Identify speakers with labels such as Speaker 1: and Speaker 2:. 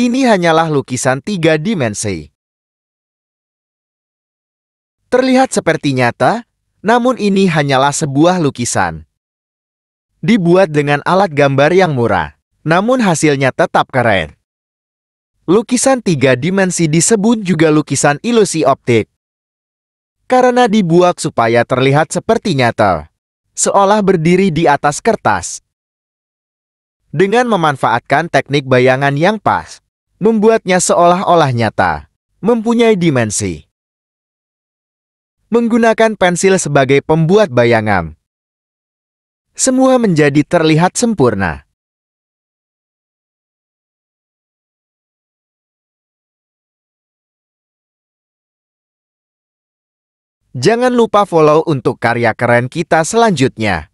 Speaker 1: ini hanyalah lukisan tiga dimensi. Terlihat seperti nyata, namun ini hanyalah sebuah lukisan. Dibuat dengan alat gambar yang murah, namun hasilnya tetap keren. Lukisan tiga dimensi disebut juga lukisan ilusi optik. Karena dibuat supaya terlihat seperti nyata, seolah berdiri di atas kertas. Dengan memanfaatkan teknik bayangan yang pas, membuatnya seolah-olah nyata, mempunyai dimensi. Menggunakan pensil sebagai pembuat bayangan. Semua
Speaker 2: menjadi terlihat sempurna. Jangan lupa follow untuk karya keren kita selanjutnya.